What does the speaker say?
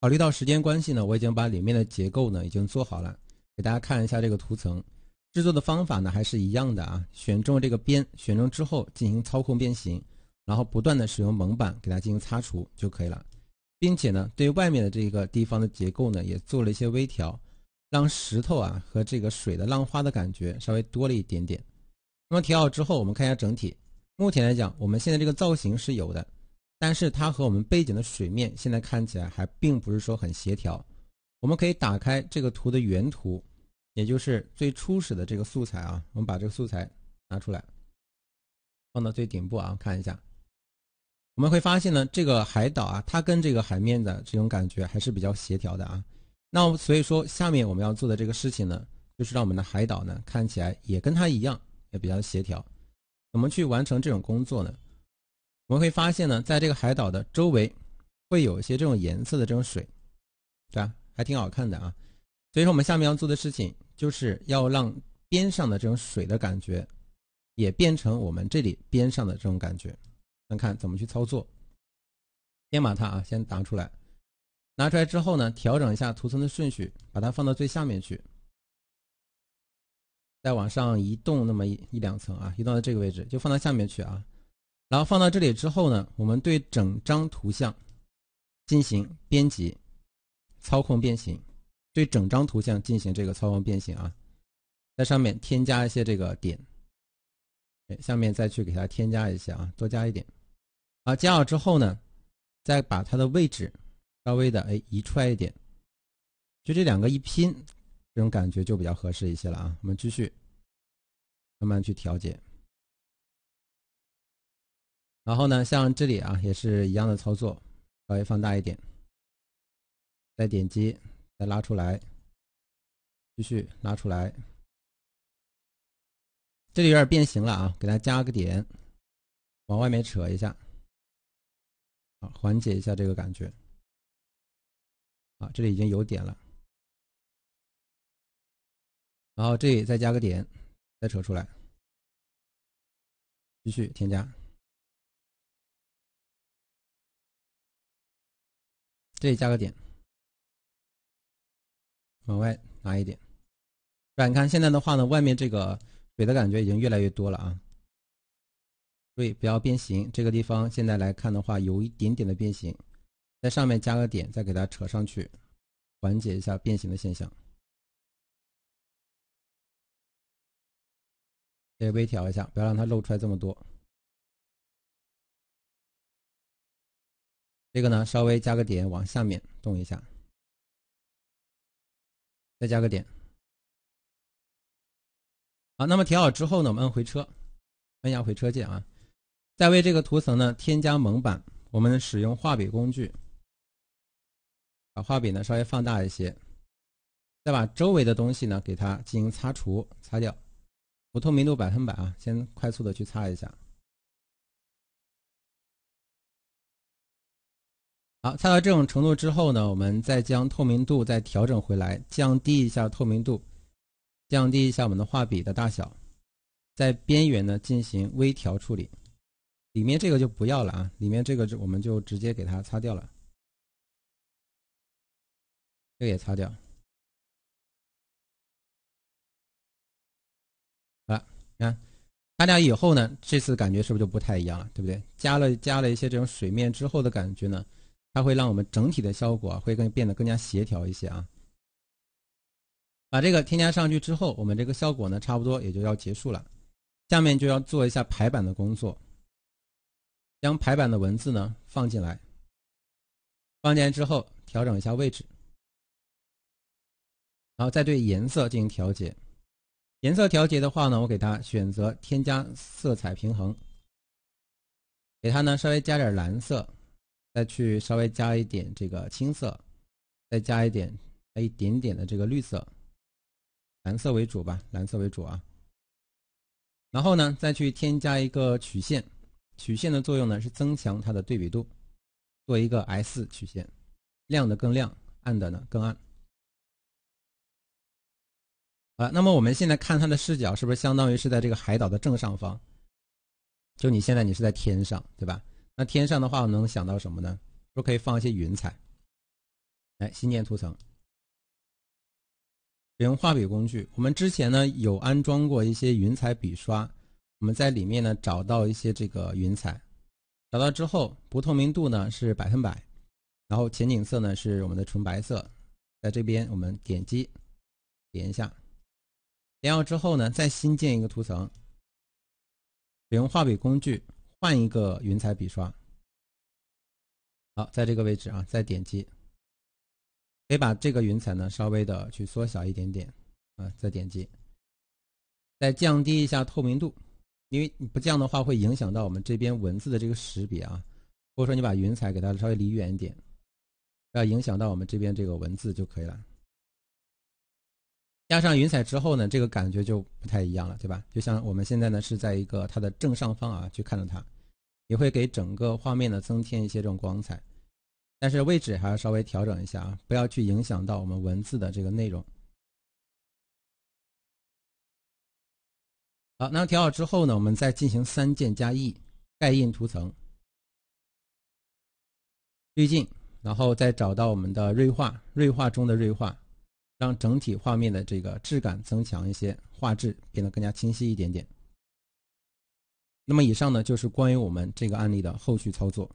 考虑到时间关系呢，我已经把里面的结构呢已经做好了，给大家看一下这个图层制作的方法呢还是一样的啊，选中这个边，选中之后进行操控变形，然后不断的使用蒙版给它进行擦除就可以了，并且呢对外面的这个地方的结构呢也做了一些微调，让石头啊和这个水的浪花的感觉稍微多了一点点。那么调好之后，我们看一下整体，目前来讲我们现在这个造型是有的。但是它和我们背景的水面现在看起来还并不是说很协调。我们可以打开这个图的原图，也就是最初始的这个素材啊。我们把这个素材拿出来，放到最顶部啊，看一下。我们会发现呢，这个海岛啊，它跟这个海面的这种感觉还是比较协调的啊。那所以说，下面我们要做的这个事情呢，就是让我们的海岛呢看起来也跟它一样，也比较协调。怎么去完成这种工作呢？我们会发现呢，在这个海岛的周围会有一些这种颜色的这种水，对吧？还挺好看的啊。所以说，我们下面要做的事情就是要让边上的这种水的感觉也变成我们这里边上的这种感觉。看看怎么去操作。先把它啊，先拿出来。拿出来之后呢，调整一下图层的顺序，把它放到最下面去。再往上移动那么一两层啊，移动到这个位置就放到下面去啊。然后放到这里之后呢，我们对整张图像进行编辑、操控、变形，对整张图像进行这个操控、变形啊，在上面添加一些这个点，哎，下面再去给它添加一些啊，多加一点，啊，加好之后呢，再把它的位置稍微的哎移出来一点，就这两个一拼，这种感觉就比较合适一些了啊，我们继续慢慢去调节。然后呢，像这里啊，也是一样的操作，稍微放大一点，再点击，再拉出来，继续拉出来。这里有点变形了啊，给它加个点，往外面扯一下，啊，缓解一下这个感觉。啊，这里已经有点了，然后这里再加个点，再扯出来，继续添加。这里加个点，往外拿一点，那你看现在的话呢，外面这个水的感觉已经越来越多了啊！注意不要变形，这个地方现在来看的话，有一点点的变形，在上面加个点，再给它扯上去，缓解一下变形的现象，再微调一下，不要让它露出来这么多。这个呢，稍微加个点，往下面动一下，再加个点。好，那么调好之后呢，我们按回车，按下回车键啊。再为这个图层呢添加蒙版，我们使用画笔工具，把画笔呢稍微放大一些，再把周围的东西呢给它进行擦除，擦掉，不透明度百分百啊，先快速的去擦一下。好，擦到这种程度之后呢，我们再将透明度再调整回来，降低一下透明度，降低一下我们的画笔的大小，在边缘呢进行微调处理。里面这个就不要了啊，里面这个就我们就直接给它擦掉了，这个也擦掉。好了，你看擦掉以后呢，这次感觉是不是就不太一样了，对不对？加了加了一些这种水面之后的感觉呢？它会让我们整体的效果会更变得更加协调一些啊！把这个添加上去之后，我们这个效果呢，差不多也就要结束了。下面就要做一下排版的工作，将排版的文字呢放进来，放进来之后调整一下位置，然后再对颜色进行调节。颜色调节的话呢，我给它选择添加色彩平衡，给它呢稍微加点蓝色。再去稍微加一点这个青色，再加一点一点点的这个绿色、蓝色为主吧，蓝色为主啊。然后呢，再去添加一个曲线，曲线的作用呢是增强它的对比度，做一个 S 曲线，亮的更亮，暗的呢更暗。啊，那么我们现在看它的视角是不是相当于是在这个海岛的正上方？就你现在你是在天上，对吧？那天上的话，我能想到什么呢？是不是可以放一些云彩？来，新建图层，使用画笔工具。我们之前呢有安装过一些云彩笔刷，我们在里面呢找到一些这个云彩，找到之后，不透明度呢是百分百，然后前景色呢是我们的纯白色，在这边我们点击，点一下，点好之后呢，再新建一个图层，使用画笔工具。换一个云彩笔刷，好，在这个位置啊，再点击，可以把这个云彩呢稍微的去缩小一点点啊，再点击，再降低一下透明度，因为你不降的话，会影响到我们这边文字的这个识别啊。或者说你把云彩给它稍微离远一点，要影响到我们这边这个文字就可以了。加上云彩之后呢，这个感觉就不太一样了，对吧？就像我们现在呢是在一个它的正上方啊去看到它，也会给整个画面呢增添一些这种光彩。但是位置还要稍微调整一下啊，不要去影响到我们文字的这个内容。好，那调好之后呢，我们再进行三键加 E 盖印图层滤镜，然后再找到我们的锐化，锐化中的锐化。让整体画面的这个质感增强一些，画质变得更加清晰一点点。那么以上呢，就是关于我们这个案例的后续操作。